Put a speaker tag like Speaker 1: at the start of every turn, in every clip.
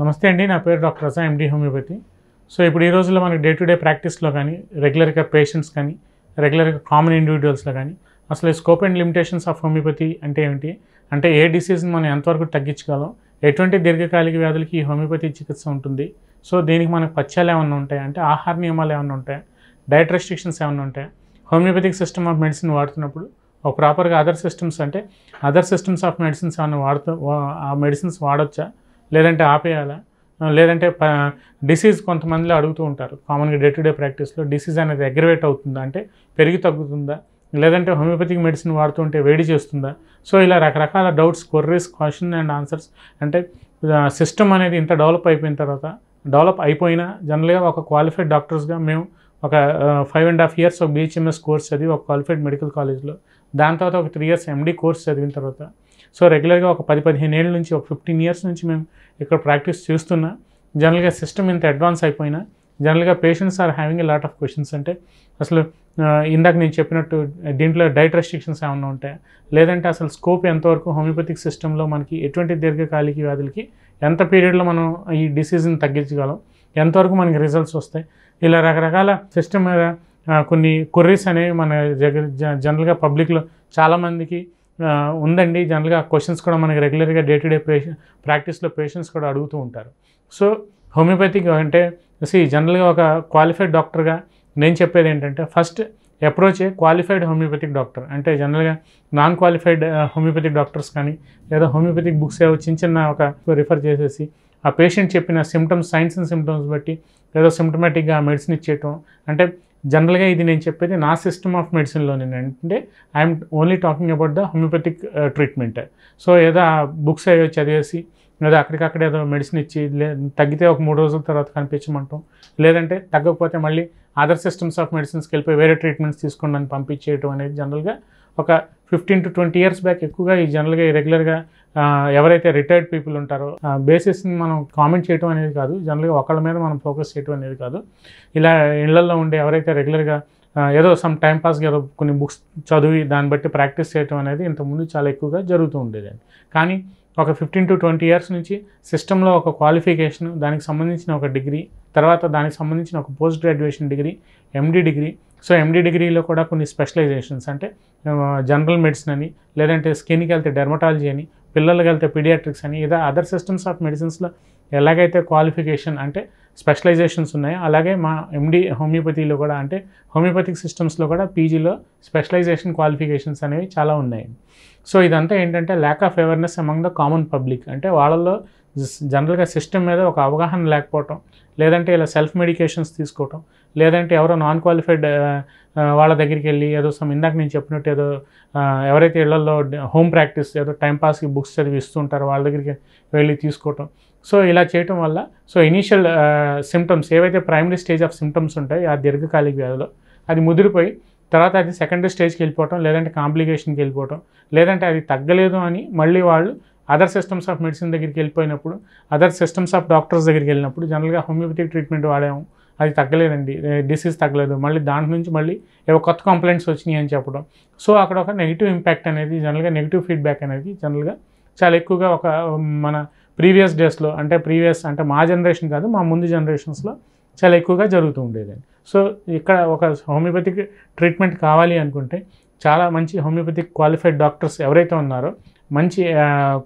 Speaker 1: నమస్తే అండి నా పేరు doctor Rasa MD homeopathy so ఇప్పుడు ఈ రోజుల్లో మనకి డే టు డే ప్రాక్టీస్లో కానీ రెగ్యులర్గా పేషెంట్స్ కానీ రెగ్యులర్గా కామన్ ఇండివిజువల్స్లో కానీ అసలు scope and limitations of homeopathy అంటే ఏమిటి అంటే ఏ డిసీజ్ని మనం ఎంతవరకు తగ్గించగలం ఎటువంటి దీర్ఘకాలిక వ్యాధులకి ఈ హోమియోపతి చికిత్స ఉంటుంది సో దీనికి మనకు పచ్చాలు ఏమైనా ఉంటాయి అంటే ఆహార నియమాలు ఏమైనా ఉంటాయి డైట్ రెస్ట్రిక్షన్స్ ఏమైనా ఉంటాయి హోమియోపతిక్ సిస్టమ్ ఆఫ్ మెడిసిన్ వాడుతున్నప్పుడు ఒక ప్రాపర్గా అదర్ సిస్టమ్స్ అంటే అదర్ సిస్టమ్స్ ఆఫ్ మెడిసిన్స్ ఏమైనా వాడుతూ ఆ మెడిసిన్స్ వాడొచ్చా లేదంటే ఆపేయాలా లేదంటే డిసీజ్ కొంతమందిలో అడుగుతూ ఉంటారు కామన్గా డే టు డే ప్రాక్టీస్లో డిసీజ్ అనేది అగ్రివేట్ అవుతుందా అంటే పెరిగి తగ్గుతుందా లేదంటే హోమియోపతిక్ మెడిసిన్ వాడుతుంటే వేడి చేస్తుందా సో ఇలా రకరకాల doubts queries question and answers అంటే సిస్టమ్ అనేది ఇంత డెవలప్ అయిపోయిన తర్వాత డెవలప్ అయిపోయినా జనరల్గా ఒక క్వాలిఫైడ్ డాక్టర్స్గా మేము ఒక ఫైవ్ అండ్ హాఫ్ ఇయర్స్ ఒక బీహెచ్ఎంఎస్ కోర్స్ చదివి ఒక క్వాలిఫైడ్ మెడికల్ కాలేజ్లో దాని తర్వాత ఒక త్రీ ఇయర్స్ ఎండీ కోర్స్ చదివిన తర్వాత సో రెగ్యులర్గా ఒక పది పదిహేను ఏళ్ళ నుంచి ఒక ఫిఫ్టీన్ ఇయర్స్ నుంచి మేము ఇక్కడ ప్రాక్టీస్ చేస్తున్నా జనరల్గా సిస్టమ్ ఇంత అడ్వాన్స్ అయిపోయినా జనరల్గా patients are having a lot of questions అంటే అసలు ఇందాక నేను చెప్పినట్టు దీంట్లో డైట్ రెస్ట్రిక్షన్స్ ఏమైనా ఉంటాయా లేదంటే అసలు స్కోప్ ఎంతవరకు హోమియోపతిక్ సిస్టంలో మనకి ఎటువంటి దీర్ఘకాలిక వ్యాధులకి ఎంత పీరియడ్లో మనం ఈ డిసీజ్ని తగ్గించగలం ఎంతవరకు మనకి రిజల్ట్స్ వస్తాయి ఇలా రకరకాల సిస్టమ్ మీద కొన్ని కొర్రీస్ అనేవి మన జనరల్గా పబ్లిక్లో చాలామందికి ఉందండి జనరల్గా క్వశ్చన్స్ కూడా మనకి రెగ్యులర్గా డే టు డే పేషెంట్ ప్రాక్టీస్లో పేషెంట్స్ కూడా అడుగుతూ ఉంటారు సో హోమియోపతిక్ అంటే సి జనరల్గా ఒక క్వాలిఫైడ్ డాక్టర్గా నేను చెప్పేది ఏంటంటే first approach qualified homeopathic doctor అంటే జనరల్గా నాన్ క్వాలిఫైడ్ హోమియోపతిక్ డాక్టర్స్ కానీ లేదా హోమియోపతిక్ బుక్స్ ఏవో చిన్న చిన్న ఒక రిఫర్ చేసేసి ఆ పేషెంట్ చెప్పిన సిమ్టమ్స్ సైన్స్ అండ్ సిమ్టమ్స్ బట్టి ఏదో సిమ్టమేటిక్గా మెడిసిన్ ఇచ్చేయటం అంటే జనరల్గా ఇది నేను చెప్పేది నా సిస్టమ్ ఆఫ్ మెడిసిన్లోనే అంటే I'm only talking about the homeopathic treatment so ఏదో బుక్స్ అయ్యో చదివేసి లేదా అక్కడికక్కడ ఏదో మెడిసిన్ ఇచ్చి తగ్గితే ఒక మూడు రోజుల తర్వాత కనిపించమంటాం లేదంటే తగ్గకపోతే మళ్ళీ అదర్ సిస్టమ్స్ ఆఫ్ మెడిసిన్స్కి వెళ్ళిపోయి వేరే ట్రీట్మెంట్స్ తీసుకోండి అని పంపించేయటం అనేది జనరల్గా ఒక fifteen to twenty years back ఎక్కువగా ఈ జనరల్గా ఈ రెగ్యులర్గా ఎవరైతే రిటైర్డ్ పీపుల్ ఉంటారో బేసిస్ని మనం కామెంట్ చేయడం అనేది కాదు జనరల్గా ఒకళ్ళ మీద మనం ఫోకస్ చేయడం అనేది కాదు ఇలా ఇళ్లలో ఉండే ఎవరైతే రెగ్యులర్గా ఏదో సమ్ టైంపాస్గా ఏదో కొన్ని బుక్స్ చదివి దాన్ని బట్టి ప్రాక్టీస్ చేయటం అనేది ఇంతకుముందు చాలా ఎక్కువగా జరుగుతూ ఉండేదండి కానీ ఒక ఫిఫ్టీన్ టు ట్వంటీ ఇయర్స్ నుంచి సిస్టంలో ఒక క్వాలిఫికేషన్ దానికి సంబంధించిన ఒక డిగ్రీ తర్వాత దానికి సంబంధించిన ఒక post graduation degree MD degree so MD డిగ్రీలో కూడా కొన్ని స్పెషలైజేషన్స్ అంటే జనరల్ మెడిసిన్ అని లేదంటే స్కిన్కి వెళ్తే డెర్మటాలజీ అని పిల్లలకి వెళ్తే పీడియాట్రిక్స్ అని ఇదే అదర్ సిస్టమ్స్ ఆఫ్ మెడిసిన్స్లో ఎలాగైతే క్వాలిఫికేషన్ అంటే స్పెషలైజేషన్స్ ఉన్నాయో అలాగే మా ఎండి హోమియోపతిలో కూడా అంటే హోమియోపతిక్ సిస్టమ్స్లో కూడా పీజీలో స్పెషలైజేషన్ క్వాలిఫికేషన్స్ అనేవి చాలా ఉన్నాయి సో ఇదంతా ఏంటంటే lack of awareness among the common public అంటే వాళ్ళల్లో జనరల్గా సిస్టమ్ మీద ఒక అవగాహన లేకపోవటం లేదంటే ఇలా సెల్ఫ్ మెడికేషన్స్ తీసుకోవటం లేదంటే ఎవరో నాన్ క్వాలిఫైడ్ వాళ్ళ దగ్గరికి వెళ్ళి ఏదో సమ్ ఇందాక నేను చెప్పినట్టు ఏదో ఎవరైతే ఇళ్లలో హోమ్ ప్రాక్టీస్ ఏదో టైంపాస్కి బుక్స్ చదివి ఇస్తుంటారో వాళ్ళ దగ్గరికి వెళ్ళి తీసుకోవటం సో ఇలా చేయటం వల్ల సో ఇనీషియల్ సిమ్టమ్స్ ఏవైతే ప్రైమరీ స్టేజ్ ఆఫ్ సిమ్టమ్స్ ఉంటాయి ఆ దీర్ఘకాలిక వ్యాధిలో అది ముదిరిపోయి తర్వాత అది సెకండరీ స్టేజ్కి వెళ్ళిపోవటం లేదంటే కాంప్లికేషన్కి వెళ్ళిపోవటం లేదంటే అది తగ్గలేదు అని మళ్ళీ వాళ్ళు అదర్ సిస్టమ్స్ ఆఫ్ మెడిసిన్ దగ్గరికి వెళ్ళిపోయినప్పుడు అదర్ సిస్టమ్స్ ఆఫ్ డాక్టర్స్ దగ్గరికి వెళ్ళినప్పుడు జనరల్గా హోమియోపతిక్ ట్రీట్మెంట్ వాడాము అది తగ్గలేదండి డిసీజ్ తగ్గలేదు మళ్ళీ దాంట్ నుంచి మళ్ళీ ఏవో కొత్త కంప్లైంట్స్ వచ్చినాయి అని చెప్పడం సో అక్కడ ఒక నెగిటివ్ ఇంపాక్ట్ అనేది జనరల్గా నెగిటివ్ ఫీడ్బ్యాక్ అనేది జనరల్గా చాలా ఎక్కువగా ఒక మన ప్రీవియస్ డేస్లో అంటే ప్రీవియస్ అంటే మా జనరేషన్ కాదు మా ముందు జనరేషన్స్లో చాలా ఎక్కువగా జరుగుతూ ఉండేదండి సో ఇక్కడ ఒక హోమియోపతిక్ ట్రీట్మెంట్ కావాలి అనుకుంటే చాలా మంచి హోమియోపతిక్ క్వాలిఫైడ్ డాక్టర్స్ ఎవరైతే ఉన్నారో మంచి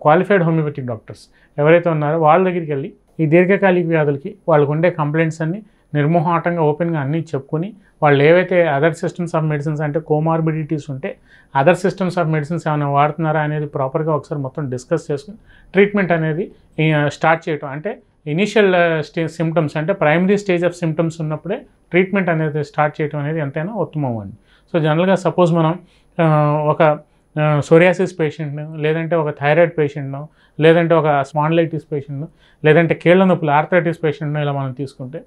Speaker 1: క్వాలిఫైడ్ హోమియోపతిక్ డాక్టర్స్ ఎవరైతే ఉన్నారో వాళ్ళ దగ్గరికి వెళ్ళి ఈ దీర్ఘకాలిక వ్యాధులకి వాళ్ళకు ఉండే కంప్లైంట్స్ అన్నీ నిర్మోహాటంగా ఓపెన్గా అన్నీ చెప్పుకొని వాళ్ళు ఏవైతే అదర్ సిస్టమ్స్ ఆఫ్ మెడిసిన్స్ అంటే కోమార్బిడిటీస్ ఉంటే అదర్ సిస్టమ్స్ ఆఫ్ మెడిసిన్స్ ఏమైనా వాడుతున్నారా అనేది ప్రాపర్గా ఒకసారి మొత్తం డిస్కస్ చేసుకుని ట్రీట్మెంట్ అనేది స్టార్ట్ చేయటం అంటే ఇనీషియల్ స్టే సిమ్టమ్స్ అంటే ప్రైమరీ స్టేజ్ ఆఫ్ సిమ్టమ్స్ ఉన్నప్పుడే ట్రీట్మెంట్ అనేది స్టార్ట్ చేయటం అనేది ఎంతైనా ఉత్తమం అండి సో జనరల్గా సపోజ్ మనం ఒక సోరియాసిస్ పేషెంట్ను లేదంటే ఒక థైరాయిడ్ పేషెంట్ను లేదంటే ఒక స్పాండ్లైటిస్ పేషెంట్ను లేదంటే కేళ్ళ నొప్పులు ఆర్థరైటిస్ పేషెంట్ను ఇలా మనం తీసుకుంటే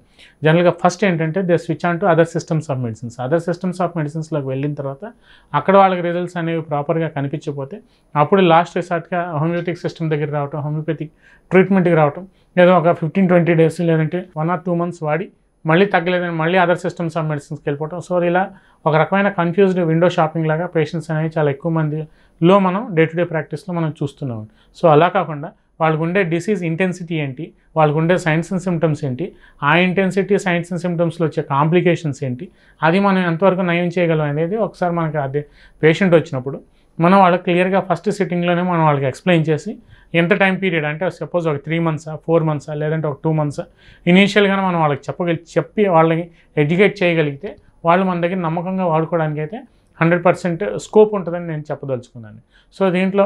Speaker 1: జనరల్గా ఫస్ట్ ఏంటంటే they switch on to other systems of medicines other systems of మెడిసిన్స్లోకి వెళ్ళిన తర్వాత అక్కడ వాళ్ళకి రిజల్ట్స్ అనేవి ప్రాపర్గా కనిపించకపోతే అప్పుడు లాస్ట్ రిసార్ట్గా హోమియోపతిక్ సిస్టమ్ దగ్గర రావటం హోమియోపతిక్ ట్రీట్మెంట్కి రావటం లేదా ఒక ఫిఫ్టీన్ ట్వంటీ డేస్ లేదంటే వన్ ఆర్ టూ మంత్స్ వాడి మళ్ళీ తగ్గలేదని మళ్ళీ అదర్ సిస్టమ్స్ ఆఫ్ మెడిసిన్స్కి వెళ్ళిపోవటం సో ఇలా ఒక రకమైన కన్ఫ్యూజ్డ్ విండో షాపింగ్ లాగా పేషెంట్స్ అనేవి చాలా ఎక్కువ మందిలో మనం డే టు డే ప్రాక్టీస్లో మనం చూస్తున్నాం సో అలా కాకుండా వాళ్ళకు ఉండే డిసీజ్ ఇంటెన్సిటీ ఏంటి వాళ్ళకు ఉండే సైన్స్ అండ్ సిమ్టమ్స్ ఏంటి ఆ ఇంటెన్సిటీ సైన్స్ అండ్ సిమ్టమ్స్లో వచ్చే కాంప్లికేషన్స్ ఏంటి అది మనం ఎంతవరకు నయం చేయగలం అనేది ఒకసారి మనకి అదే పేషెంట్ వచ్చినప్పుడు మనం వాళ్ళకి క్లియర్గా ఫస్ట్ సిట్టింగ్లోనే మనం వాళ్ళకి ఎక్స్ప్లెయిన్ చేసి ఎంత టైం పీరియడ్ అంటే సపోజ్ ఒక త్రీ మంత్సా ఫోర్ మంత్సా లేదంటే ఒక టూ మంత్సా ఇనీషియల్గానే మనం వాళ్ళకి చెప్పగలి చెప్పి వాళ్ళని ఎడ్యుకేట్ చేయగలిగితే వాళ్ళు మన దగ్గర నమ్మకంగా వాడుకోవడానికి అయితే హండ్రెడ్ పర్సెంట్ స్కోప్ ఉంటుందని నేను చెప్పదలుచుకున్నాను సో దీంట్లో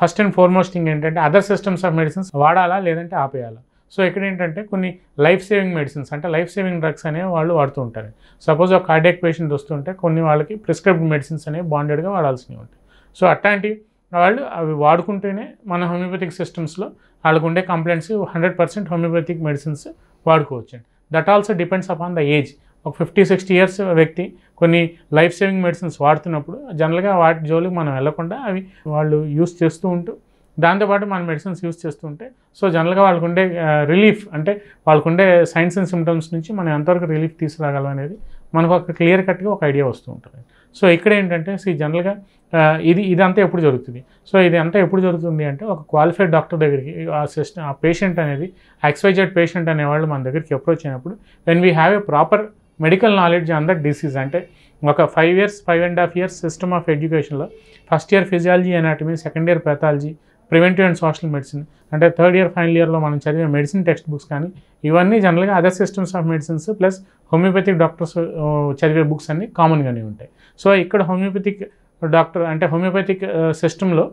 Speaker 1: ఫస్ట్ అండ్ ఫార్మోస్ట్ థింగ్ ఏంటంటే అదర్ సిస్టమ్స్ ఆఫ్ మెడిసిన్స్ వాడాలా లేదంటే ఆపేయాలా సో ఇక్కడ ఏంటంటే కొన్ని లైఫ్ సేవింగ్ మెడిసిన్స్ అంటే లైఫ్ సేవింగ్ డ్రగ్స్ అనేవి వాళ్ళు వాడుతూ ఉంటారు సపోజ్ ఒక కార్డియాక్ పేషెంట్ వస్తుంటే కొన్ని వాళ్ళకి ప్రిస్క్రైబ్డ్ మెడిసిన్స్ అనేవి బాండెడ్గా వాడాల్సినవి ఉంటాయి సో అట్లాంటి వాళ్ళు అవి వాడుకుంటేనే మన హోమియోపతిక్ సిస్టమ్స్లో వాళ్ళకు ఉండే complaints hundred percent homeopathic medicines వాడుకోవచ్చు that also depends upon the age ఒక ఫిఫ్టీ సిక్స్టీ ఇయర్స్ వ్యక్తి కొన్ని లైఫ్ సేవింగ్ మెడిసిన్స్ వాడుతున్నప్పుడు జనరల్గా వాటి జోలికి మనం వెళ్లకుండా అవి వాళ్ళు యూస్ చేస్తూ ఉంటూ దాంతోపాటు మన మెడిసిన్స్ యూస్ చేస్తుంటే సో జనరల్గా వాళ్ళకుండే రిలీఫ్ అంటే వాళ్ళకుండే సైన్స్ అండ్ సిమ్టమ్స్ నుంచి మనం ఎంతవరకు రిలీఫ్ తీసుకురాగలం అనేది మనకు ఒక క్లియర్ కట్గా ఒక ఐడియా వస్తూ ఉంటుంది సో ఇక్కడ ఏంటంటే సీ జనరల్గా ఇది ఇదంతా ఎప్పుడు జరుగుతుంది సో ఇది అంతా ఎప్పుడు జరుగుతుంది అంటే ఒక క్వాలిఫైడ్ డాక్టర్ దగ్గరికి ఆ సిస్టమ్ ఆ పేషెంట్ అనేది ఎక్స్వైజెడ్ పేషెంట్ అనేవాళ్ళు మన దగ్గరికి అప్రోచ్ అయినప్పుడు when we have a proper medical knowledge on that disease అంటే ఒక five years five and half years system of ఎడ్యుకేషన్లో first year physiology anatomy second year pathology preventive and social medicine అంటే third year final ఇయర్లో మనం చదివే medicine text books కానీ ఇవన్నీ జనరల్గా other systems of medicines plus homeopathic doctors చదివే books అన్నీ కామన్గానే ఉంటాయి సో ఇక్కడ హోమియోపతిక్ డాక్టర్ అంటే హోమియోపతిక్ సిస్టంలో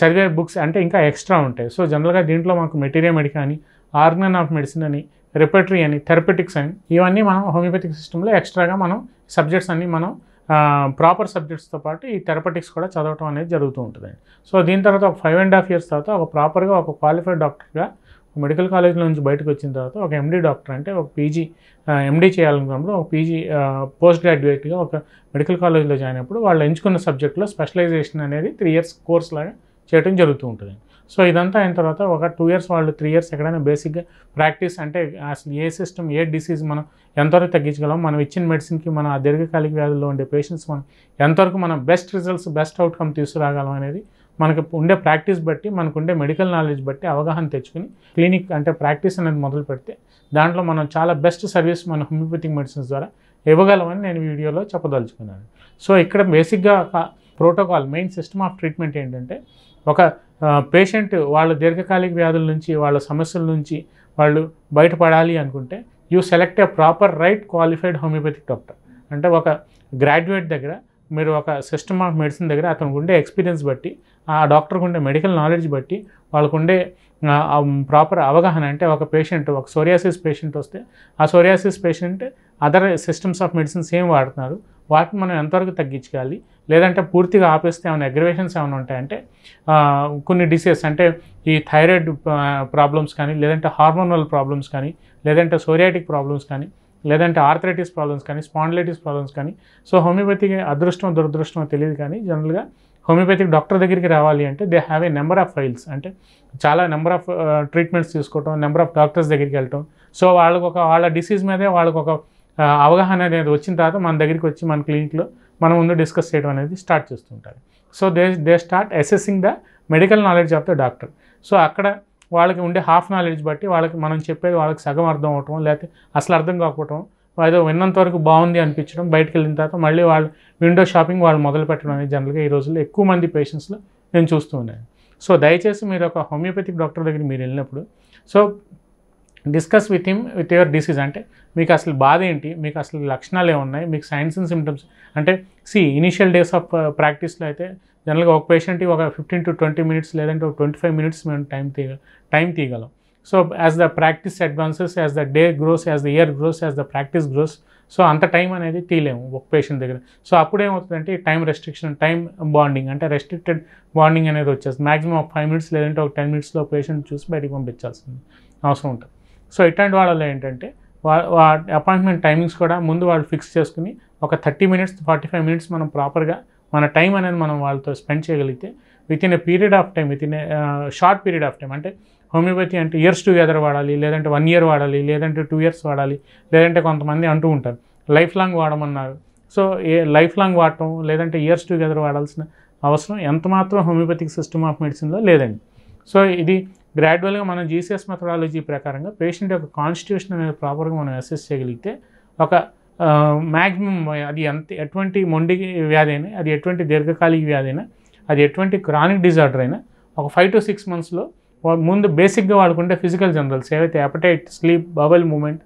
Speaker 1: చదివే బుక్స్ అంటే ఇంకా ఎక్స్ట్రా ఉంటాయి సో జనరల్గా దీంట్లో మాకు మెటీరియల్ మెడిక అని ఆర్గన్ ఆఫ్ మెడిసిన్ అని రెపెటరీ అని థెరపెటిక్స్ అని ఇవన్నీ మనం హోమియోపతిక్ సిస్టంలో ఎక్స్ట్రాగా మనం సబ్జెక్ట్స్ అన్నీ మనం ప్రాపర్ సబ్జెక్ట్స్తో పాటు ఈ థెరపటిక్స్ కూడా చదవటం అనేది జరుగుతూ ఉంటుంది సో దీని తర్వాత ఒక ఫైవ్ అండ్ హాఫ్ ఇయర్స్ తర్వాత ఒక ప్రాపర్గా ఒక క్వాలిఫైడ్ డాక్టర్గా మెడికల్ కాలేజ్లో నుంచి బయటకు వచ్చిన తర్వాత ఒక ఎండీ డాక్టర్ అంటే ఒక పీజీ ఎండీ చేయాలనుకున్నప్పుడు ఒక పీజీ పోస్ట్ గ్రాడ్యుయేట్గా ఒక మెడికల్ కాలేజ్లో జాయిన్ అయినప్పుడు వాళ్ళు ఎంచుకున్న సబ్జెక్టులో స్పెషలైజేషన్ అనేది త్రీ ఇయర్స్ కోర్స్ లాగా చేయడం జరుగుతూ ఉంటుంది సో ఇదంతా అయిన తర్వాత ఒక టూ ఇయర్స్ వాళ్ళు త్రీ ఇయర్స్ ఎక్కడైనా బేసిక్గా ప్రాక్టీస్ అంటే అసలు ఏ సిస్టమ్ ఏ డిసీజ్ మనం ఎంతవరకు తగ్గించగలం మనం ఇచ్చిన మెడిసిన్కి మనం ఆ దీర్ఘకాలిక వ్యాధుల్లో ఉండే పేషెంట్స్ మనం ఎంతవరకు మనం బెస్ట్ రిజల్ట్స్ బెస్ట్ అవుట్కమ్ తీసుకురాగలం అనేది మనకు ఉండే ప్రాక్టీస్ బట్టి మనకు ఉండే మెడికల్ నాలెడ్జ్ బట్టి అవగాహన తెచ్చుకుని క్లినిక్ అంటే ప్రాక్టీస్ అనేది మొదలు పెడితే దాంట్లో మనం చాలా బెస్ట్ సర్వీస్ మన హోమియోపతిక్ మెడిసిన్స్ ద్వారా ఇవ్వగలమని నేను వీడియోలో చెప్పదలుచుకున్నాను సో ఇక్కడ బేసిక్గా protocol main system of treatment ఏంటంటే ఒక పేషెంట్ వాళ్ళ దీర్ఘకాలిక వ్యాధుల నుంచి వాళ్ళ సమస్యల నుంచి వాళ్ళు బయటపడాలి అనుకుంటే you select a proper right qualified homeopathic doctor అంటే ఒక గ్రాడ్యుయేట్ దగ్గర మీరు ఒక సిస్టమ్ ఆఫ్ మెడిసిన్ దగ్గర అతనికి ఉండే ఎక్స్పీరియన్స్ బట్టి ఆ డాక్టర్కి ఉండే మెడికల్ నాలెడ్జ్ బట్టి వాళ్ళకు ఉండే ప్రాపర్ అవగాహన అంటే ఒక పేషెంట్ ఒక సోరియాసిస్ పేషెంట్ వస్తే ఆ psoriasis patient other systems of medicines ఏం వాడుతున్నారు వాటిని మనం ఎంతవరకు తగ్గించుకోవాలి లేదంటే పూర్తిగా ఆపేస్తే ఏమైనా అగ్రివేషన్స్ ఏమైనా ఉంటాయంటే కొన్ని డిసీజెస్ అంటే ఈ థైరాయిడ్ ప్రాబ్లమ్స్ కానీ లేదంటే హార్మోనల్ ప్రాబ్లమ్స్ కానీ లేదంటే సోరియాటిక్ ప్రాబ్లమ్స్ కానీ లేదంటే ఆర్థరైటిస్ ప్రాబ్లమ్స్ కానీ స్పాండిలైటిస్ ప్రాబ్లమ్స్ కానీ సో హోమియోపతికి అదృష్టం దురదృష్టం తెలియదు కానీ జనరల్గా హోమియోపతిక్ డాక్టర్ దగ్గరికి రావాలి అంటే they have a number of files అంటే చాలా నెంబర్ ఆఫ్ ట్రీట్మెంట్స్ తీసుకోవటం నెంబర్ ఆఫ్ డాక్టర్స్ దగ్గరికి వెళ్ళటం సో వాళ్ళకొక వాళ్ళ డిసీజ్ మీదే వాళ్ళకొక అవగాహన అనేది వచ్చిన తర్వాత మన దగ్గరికి వచ్చి మన క్లినిక్లో మనం ముందు డిస్కస్ చేయడం అనేది స్టార్ట్ చేస్తుంటారు so they they start assessing the medical knowledge of the doctor so అక్కడ వాళ్ళకి ఉండే హాఫ్ నాలెడ్జ్ బట్టి వాళ్ళకి మనం చెప్పేది వాళ్ళకి సగం అర్థం అవటం లేకపోతే అసలు అర్థం కాకపోవటం ఏదో విన్నంత వరకు బాగుంది అనిపించడం బయటకు వెళ్ళిన తర్వాత మళ్ళీ వాళ్ళు విండో షాపింగ్ వాళ్ళు మొదలు పెట్టడం అనేది జనరల్గా ఈ రోజుల్లో ఎక్కువ మంది పేషెంట్స్లో నేను చూస్తూ ఉన్నాను సో దయచేసి మీరు ఒక హోమియోపతిక్ డాక్టర్ దగ్గర మీరు వెళ్ళినప్పుడు so discuss with him with your disease అంటే మీకు అసలు బాధ ఏంటి మీకు అసలు లక్షణాలు ఏమున్నాయి మీకు సైన్స్ అండ్ సిమ్టమ్స్ అంటే సి ఇనిషియల్ డేస్ ఆఫ్ ప్రాక్టీస్లో అయితే జనరల్గా ఒక పేషెంట్కి ఒక ఫిఫ్టీన్ టు ట్వంటీ మినిట్స్ లేదంటే ఒక ట్వంటీ ఫైవ్ మినిట్స్ మేము టైం తీయ టైం తీయగలం so as the practice advances as the day grows as the year grows as the practice grows so అంత టైం అనేది తీయలేము ఒక పేషెంట్ దగ్గర సో అప్పుడు ఏమవుతుందంటే టైం రెస్ట్రిక్షన్ టైం బాండింగ్ అంటే రెస్ట్రిక్టెడ్ బాండింగ్ అనేది వచ్చేస్తుంది మాక్సిమం ఒక ఫైవ్ మినిట్స్ లేదంటే ఒక టెన్ మినిట్స్లో పేషెంట్ చూసి బయటకు పంపించాల్సింది అవసరం ఉంటుంది సో ఇట్లాంటి వాళ్ళలో ఏంటంటే వా అపాయింట్మెంట్ టైమింగ్స్ కూడా ముందు వాళ్ళు ఫిక్స్ చేసుకుని ఒక thirty minutes forty five minutes మనం ప్రాపర్గా మన టైం అనేది మనం వాళ్ళతో స్పెండ్ చేయగలిగితే within a period of time within a short period of time అంటే హోమియోపతి అంటే ఇయర్స్ టుగెదర్ వాడాలి లేదంటే వన్ ఇయర్ వాడాలి లేదంటే టూ ఇయర్స్ వాడాలి లేదంటే కొంతమంది అంటూ ఉంటారు లైఫ్ లాంగ్ వాడమన్నారు సో ఏ లైఫ్ లాంగ్ వాడటం లేదంటే ఇయర్స్ టుగెదర్ వాడాల్సిన అవసరం ఎంత మాత్రం హోమియోపతిక్ సిస్టమ్ ఆఫ్ మెడిసిన్లో లేదండి సో ఇది గ్రాడ్యువల్గా మనం జీసీఎస్ మెథడాలజీ ప్రకారంగా పేషెంట్ యొక్క కాన్స్టిట్యూషన్ అనేది ప్రాపర్గా మనం అసెస్ చేయగలిగితే ఒక మ్యాక్సిమం అది ఎంత ఎటువంటి మొండి వ్యాధి అయినా అది ఎటువంటి దీర్ఘకాలిక వ్యాధి అయినా అది ఎటువంటి క్రానిక్ డిజార్డర్ అయినా ఒక ఫైవ్ టు సిక్స్ మంత్స్లో ముందు బేసిక్గా వాడుకుంటే ఫిజికల్ జనరల్స్ ఏవైతే అపటైట్ స్లీప్ బబల్ మూమెంట్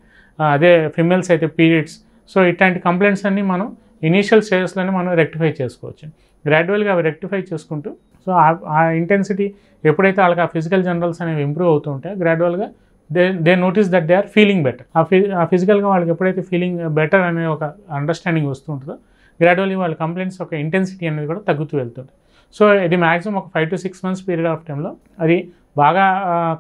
Speaker 1: అదే ఫిమేల్స్ అయితే పీరియడ్స్ సో ఇట్లాంటి కంప్లైంట్స్ అన్నీ మనం ఇనీషియల్ స్టేజెస్లోనే మనం రెక్టిఫై చేసుకోవచ్చు గ్రాడ్యువల్గా అవి రెక్టిఫై చేసుకుంటూ సో ఆ ఇంటెన్సిటీ ఎప్పుడైతే వాళ్ళకి ఆ ఫిజికల్ జనరల్స్ అనేవి ఇంప్రూవ్ అవుతూ గ్రాడ్యువల్గా they they notice that they are feeling better ఆ ఫి ఆ ఫిజికల్గా వాళ్ళకి ఎప్పుడైతే ఫీలింగ్ బెటర్ అనే ఒక అండర్స్టాండింగ్ వస్తుంటుందో గ్రాడ్యువల్లీ వాళ్ళ కంప్లైంట్స్ ఒక ఇంటెన్సిటీ అనేది కూడా తగ్గుతూ వెళ్తుంది సో ఇది మ్యాక్సిమం ఒక five to six months period of టైంలో అది బాగా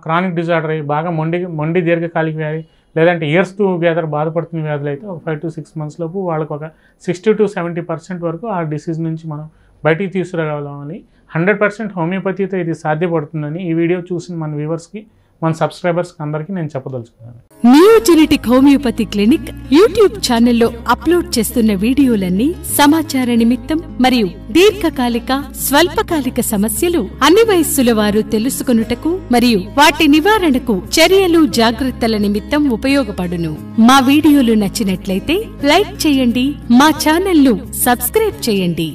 Speaker 1: క్రానిక్ డిజార్డర్ అయ్యి బాగా మొండి మొండి దీర్ఘకాలిక వ్యాధి లేదంటే ఇయర్స్ టు గ్యాదర్ బాధపడుతున్న వ్యాధులు అయితే ఒక ఫైవ్ టు సిక్స్ మంత్స్ లోపు వాళ్ళకు ఒక సిక్స్టీ టు సెవెంటీ పర్సెంట్ వరకు ఆ డిసీజ్ నుంచి మనం బయటికి తీసుకురావాలని హండ్రెడ్ పర్సెంట్ హోమియోపతితో ఇది సాధ్యపడుతుందని ఈ వీడియో చూసిన మన వ్యూవర్స్కి మన సబ్స్క్రైబర్స్ అందరికీ నేను చెప్పదలుచుకున్నాను new genetic homeopathy clinic YouTube ఛానల్లో అప్లోడ్ చేస్తున్న వీడియోలన్నీ సమాచార నిమిత్తం మరియు దీర్ఘకాలిక స్వల్పకాలిక సమస్యలు అన్ని వయస్సుల వారు తెలుసుకొనుటకు మరియు వాటి నివారణకు చర్యలు జాగ్రత్తల నిమిత్తం ఉపయోగపడును మా వీడియోలు నచ్చినట్లయితే లైక్ చేయండి మా ఛానల్ను సబ్స్క్రైబ్ చేయండి